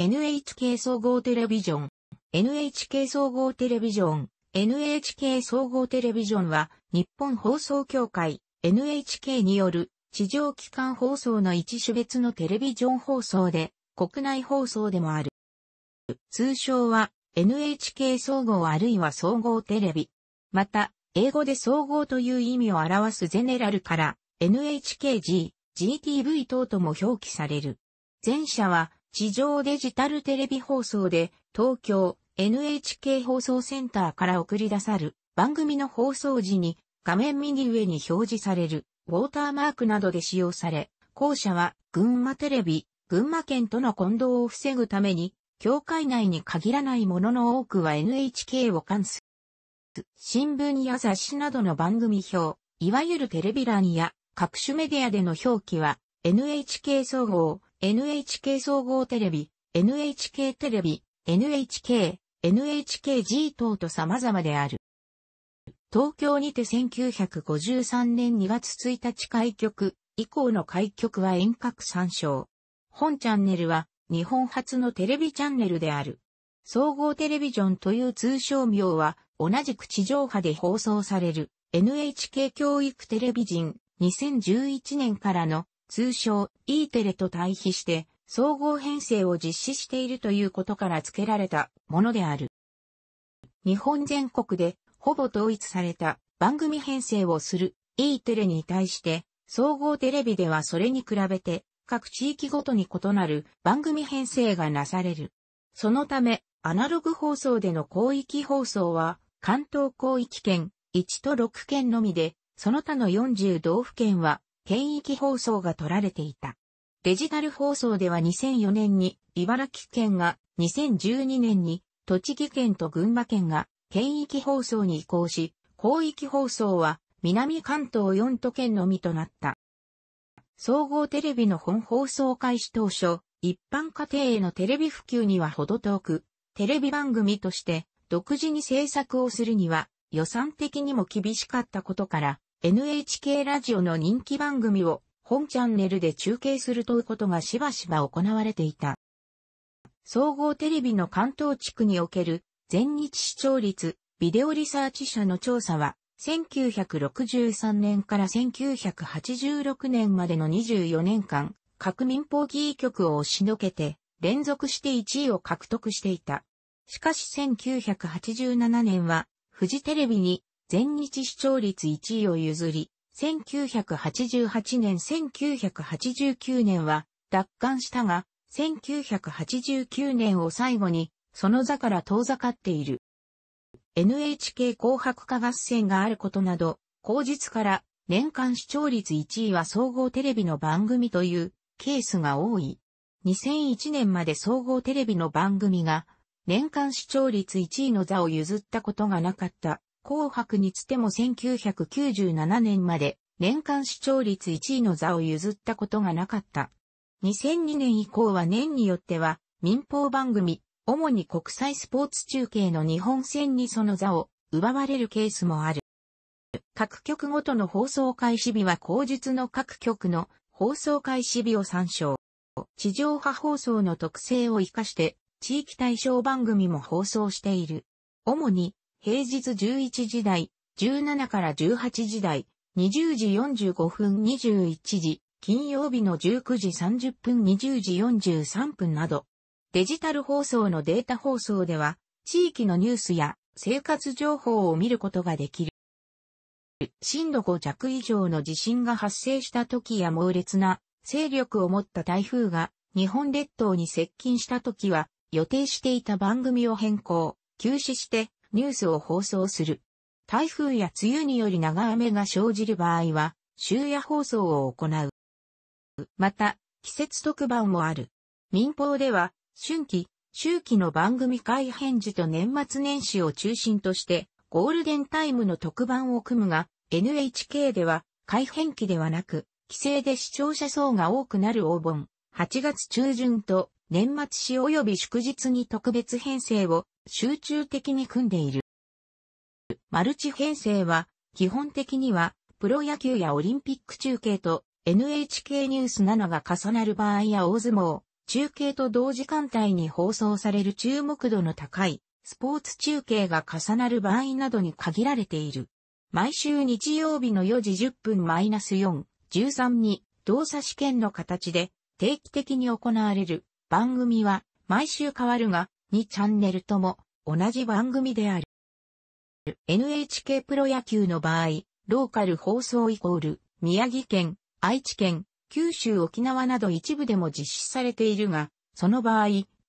NHK 総合テレビジョン。NHK 総合テレビジョン。NHK 総合テレビジョンは、日本放送協会 NHK による地上機関放送の一種別のテレビジョン放送で、国内放送でもある。通称は NHK 総合あるいは総合テレビ。また、英語で総合という意味を表すゼネラルから NHKG、GTV 等とも表記される。前者は、地上デジタルテレビ放送で東京 NHK 放送センターから送り出さる番組の放送時に画面右上に表示されるウォーターマークなどで使用され、後者は群馬テレビ、群馬県との混同を防ぐために、協会内に限らないものの多くは NHK を関す。新聞や雑誌などの番組表、いわゆるテレビ欄や各種メディアでの表記は NHK 総合、NHK 総合テレビ、NHK テレビ、NHK、NHKG 等と様々である。東京にて1953年2月1日開局、以降の開局は遠隔参照。本チャンネルは日本初のテレビチャンネルである。総合テレビジョンという通称名は同じく地上波で放送される NHK 教育テレビ人2011年からの通称 E テレと対比して総合編成を実施しているということから付けられたものである。日本全国でほぼ統一された番組編成をする E テレに対して総合テレビではそれに比べて各地域ごとに異なる番組編成がなされる。そのため、アナログ放送での広域放送は、関東広域圏1と6県のみで、その他の40道府県は県域放送が取られていた。デジタル放送では2004年に茨城県が、2012年に栃木県と群馬県が県域放送に移行し、広域放送は南関東4都県のみとなった。総合テレビの本放送開始当初、一般家庭へのテレビ普及にはほど遠く、テレビ番組として独自に制作をするには予算的にも厳しかったことから、NHK ラジオの人気番組を本チャンネルで中継するということがしばしば行われていた。総合テレビの関東地区における全日視聴率、ビデオリサーチ社の調査は、1963年から1986年までの24年間、各民放キー局を押しのけて、連続して1位を獲得していた。しかし1987年は、フジテレビに全日視聴率1位を譲り、1988年1989年は奪還したが、1989年を最後に、その座から遠ざかっている。NHK 紅白歌合戦があることなど、後日から年間視聴率1位は総合テレビの番組というケースが多い。2001年まで総合テレビの番組が年間視聴率1位の座を譲ったことがなかった。紅白につても1997年まで年間視聴率1位の座を譲ったことがなかった。2002年以降は年によっては民放番組、主に国際スポーツ中継の日本戦にその座を奪われるケースもある。各局ごとの放送開始日は後日の各局の放送開始日を参照。地上波放送の特性を活かして地域対象番組も放送している。主に平日11時台、17から18時台、20時45分21時、金曜日の19時30分20時43分など、デジタル放送のデータ放送では、地域のニュースや生活情報を見ることができる。震度5弱以上の地震が発生した時や猛烈な勢力を持った台風が日本列島に接近した時は予定していた番組を変更、休止してニュースを放送する。台風や梅雨により長雨が生じる場合は、終夜放送を行う。また、季節特番もある。民放では、春季、秋季の番組改編時と年末年始を中心として、ゴールデンタイムの特番を組むが、NHK では、改編期ではなく、規制で視聴者層が多くなる大盆、8月中旬と年末市及び祝日に特別編成を集中的に組んでいる。マルチ編成は、基本的には、プロ野球やオリンピック中継と NHK ニュース7が重なる場合や大相撲、中継と同時間帯に放送される注目度の高いスポーツ中継が重なる場合などに限られている。毎週日曜日の4時10分マイナス -4、13に動作試験の形で定期的に行われる番組は毎週変わるが、2チャンネルとも同じ番組である。NHK プロ野球の場合、ローカル放送イコール、宮城県、愛知県、九州沖縄など一部でも実施されているが、その場合、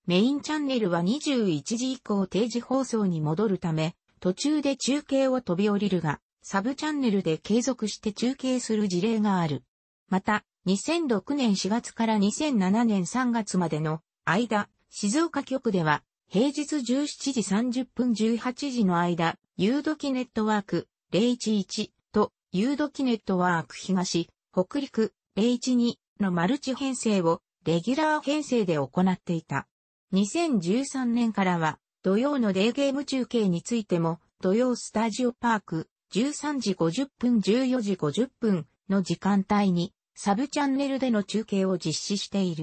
メインチャンネルは21時以降定時放送に戻るため、途中で中継を飛び降りるが、サブチャンネルで継続して中継する事例がある。また、2006年4月から2007年3月までの間、静岡局では、平日17時30分18時の間、有時ネットワーク011と有時ネットワーク東、北陸012のマルチ編成をレギュラー編成で行っていた。2013年からは土曜のデーゲーム中継についても土曜スタジオパーク13時50分14時50分の時間帯にサブチャンネルでの中継を実施している。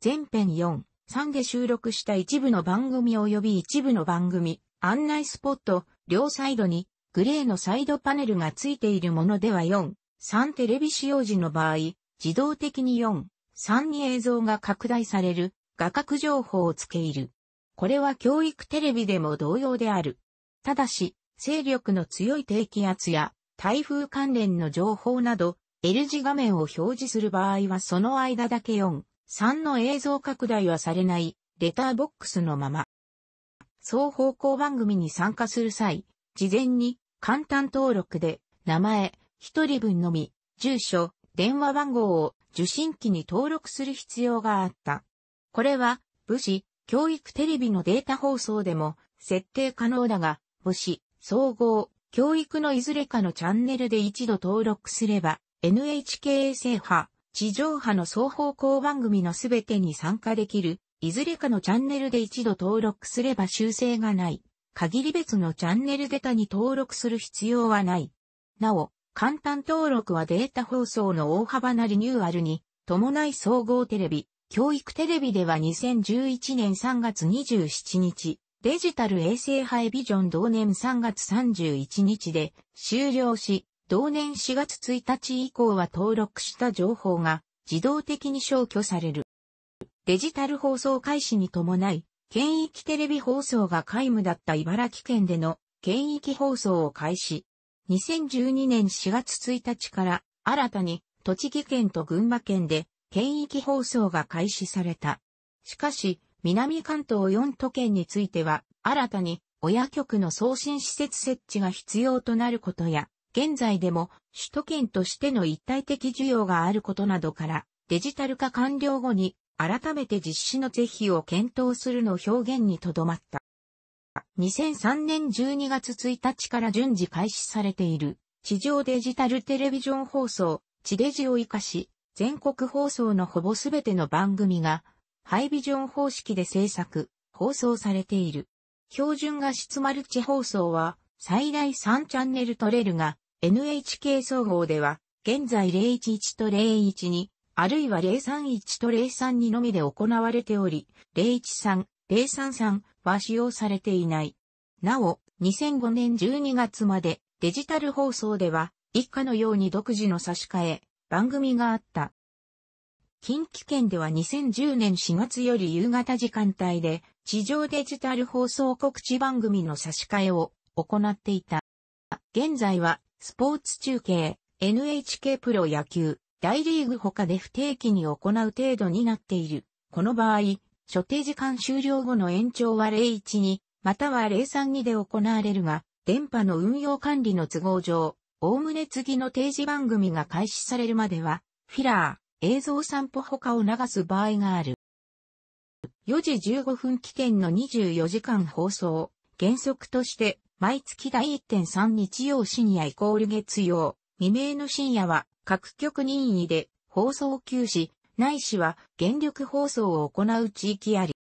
全編4、3で収録した一部の番組及び一部の番組、案内スポット、両サイドにグレーのサイドパネルがついているものでは4、3テレビ使用時の場合、自動的に4、3に映像が拡大される画角情報を付け入る。これは教育テレビでも同様である。ただし、勢力の強い低気圧や台風関連の情報など L 字画面を表示する場合はその間だけ4、3の映像拡大はされない、レターボックスのまま。双方向番組に参加する際、事前に簡単登録で、名前、一人分のみ、住所、電話番号を受信機に登録する必要があった。これは、武士、教育テレビのデータ放送でも設定可能だが、武士、総合、教育のいずれかのチャンネルで一度登録すれば、NHK 衛星波、地上波の双方向番組のすべてに参加できる、いずれかのチャンネルで一度登録すれば修正がない。限り別のチャンネルデタに登録する必要はない。なお、簡単登録はデータ放送の大幅なリニューアルに伴い総合テレビ、教育テレビでは2011年3月27日、デジタル衛星ハイビジョン同年3月31日で終了し、同年4月1日以降は登録した情報が自動的に消去される。デジタル放送開始に伴い、県域テレビ放送が皆無だった茨城県での県域放送を開始。2012年4月1日から新たに栃木県と群馬県で県域放送が開始された。しかし、南関東4都県については新たに親局の送信施設設置が必要となることや、現在でも首都圏としての一体的需要があることなどから、デジタル化完了後に改めて実施の是非を検討するの表現にとどまった。2003年12月1日から順次開始されている地上デジタルテレビジョン放送、地デジを活かし、全国放送のほぼすべての番組がハイビジョン方式で制作、放送されている。標準画質マルチ放送は最大3チャンネル取れるが、NHK 総合では、現在011と012、あるいは031と032のみで行われており、013、033は使用されていない。なお、2005年12月までデジタル放送では、以下のように独自の差し替え、番組があった。近畿圏では2010年4月より夕方時間帯で、地上デジタル放送告知番組の差し替えを行っていた。現在はスポーツ中継、NHK プロ野球、大リーグ他で不定期に行う程度になっている。この場合、所定時間終了後の延長は01に、または03にで行われるが、電波の運用管理の都合上、おおむね次の定時番組が開始されるまでは、フィラー、映像散歩他を流す場合がある。4時15分起点の24時間放送、原則として毎月第1.3日曜深夜イコール月曜、未明の深夜は各局任意で放送休止、ないしは原力放送を行う地域あり。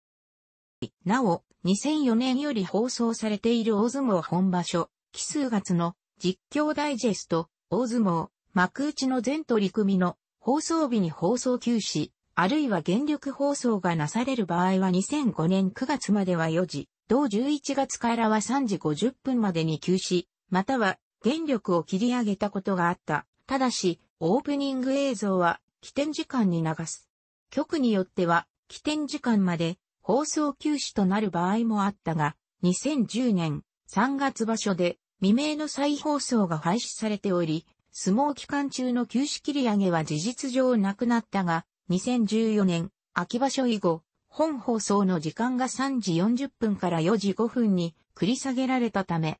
なお、2004年より放送されている大相撲本場所、奇数月の実況ダイジェスト、大相撲、幕内の全取り組みの放送日に放送休止、あるいは原力放送がなされる場合は2005年9月までは4時、同11月からは3時50分までに休止、または電力を切り上げたことがあった。ただし、オープニング映像は起点時間に流す。局によっては起点時間まで放送休止となる場合もあったが、2010年3月場所で未明の再放送が廃止されており、相撲期間中の休止切り上げは事実上なくなったが、2014年秋場所以後、本放送の時間が3時40分から4時5分に繰り下げられたため、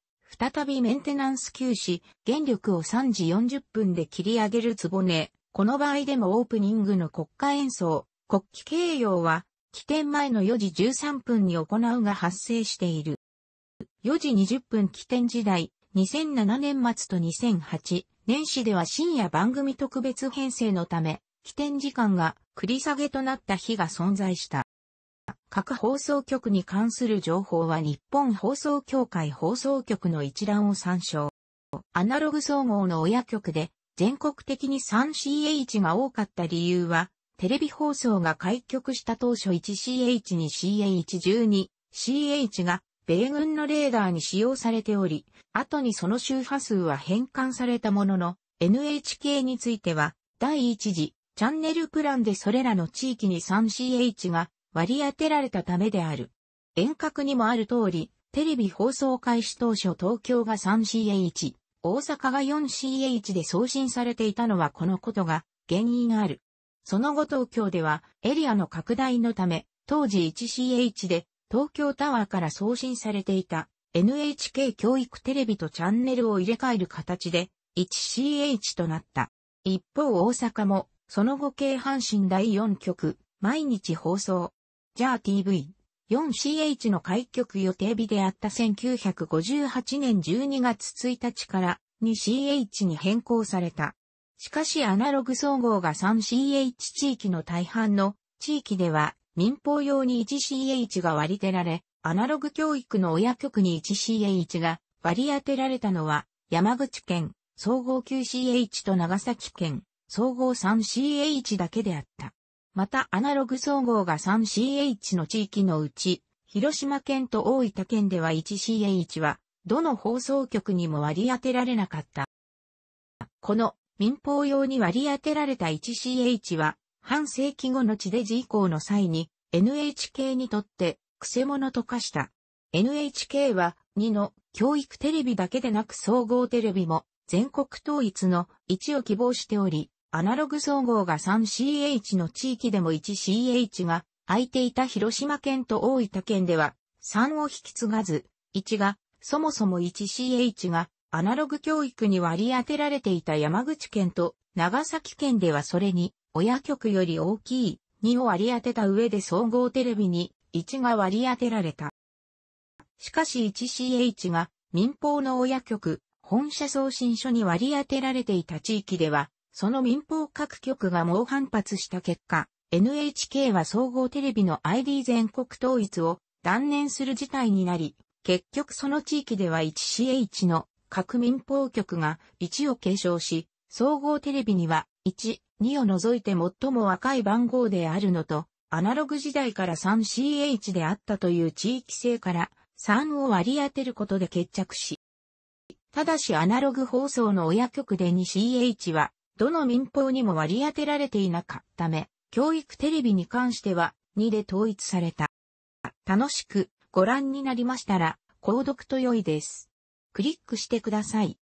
再びメンテナンス休止、原力を3時40分で切り上げるつぼね。この場合でもオープニングの国家演奏、国旗掲揚は、起点前の4時13分に行うが発生している。4時20分起点時代、2007年末と2008年始では深夜番組特別編成のため、起点時間が繰り下げとなった日が存在した。各放送局に関する情報は日本放送協会放送局の一覧を参照。アナログ総合の親局で全国的に 3CH が多かった理由は、テレビ放送が開局した当初 1CH に CH12、CH が米軍のレーダーに使用されており、後にその周波数は変換されたものの、NHK については、第一次、チャンネルプランでそれらの地域に 3CH が割り当てられたためである。遠隔にもある通り、テレビ放送開始当初東京が 3CH、大阪が 4CH で送信されていたのはこのことが原因ある。その後東京ではエリアの拡大のため、当時 1CH で東京タワーから送信されていた NHK 教育テレビとチャンネルを入れ替える形で 1CH となった。一方大阪もその後京阪神第4局毎日放送ジャー TV4CH の開局予定日であった1958年12月1日から 2CH に変更された。しかしアナログ総合が 3CH 地域の大半の地域では民放用に 1CH が割り出てられ、アナログ教育の親局に 1CH が割り当てられたのは山口県総合 9CH と長崎県総合 3CH だけであった。またアナログ総合が 3CH の地域のうち、広島県と大分県では 1CH は、どの放送局にも割り当てられなかった。この民放用に割り当てられた 1CH は、半世紀後の地デジ以降の際に、NHK にとって、ク者と化した。NHK は、2の教育テレビだけでなく総合テレビも、全国統一の1を希望しており、アナログ総合が 3CH の地域でも 1CH が空いていた広島県と大分県では3を引き継がず、1がそもそも 1CH がアナログ教育に割り当てられていた山口県と長崎県ではそれに親局より大きい2を割り当てた上で総合テレビに1が割り当てられた。しかし 1CH が民放の親局、本社送信所に割り当てられていた地域ではその民放各局が猛反発した結果、NHK は総合テレビの ID 全国統一を断念する事態になり、結局その地域では 1CH の各民放局が1を継承し、総合テレビには1、2を除いて最も若い番号であるのと、アナログ時代から 3CH であったという地域性から3を割り当てることで決着し、ただしアナログ放送の親局で 2CH はどの民放にも割り当てられていなかったため、教育テレビに関しては2で統一された。楽しくご覧になりましたら、購読と良いです。クリックしてください。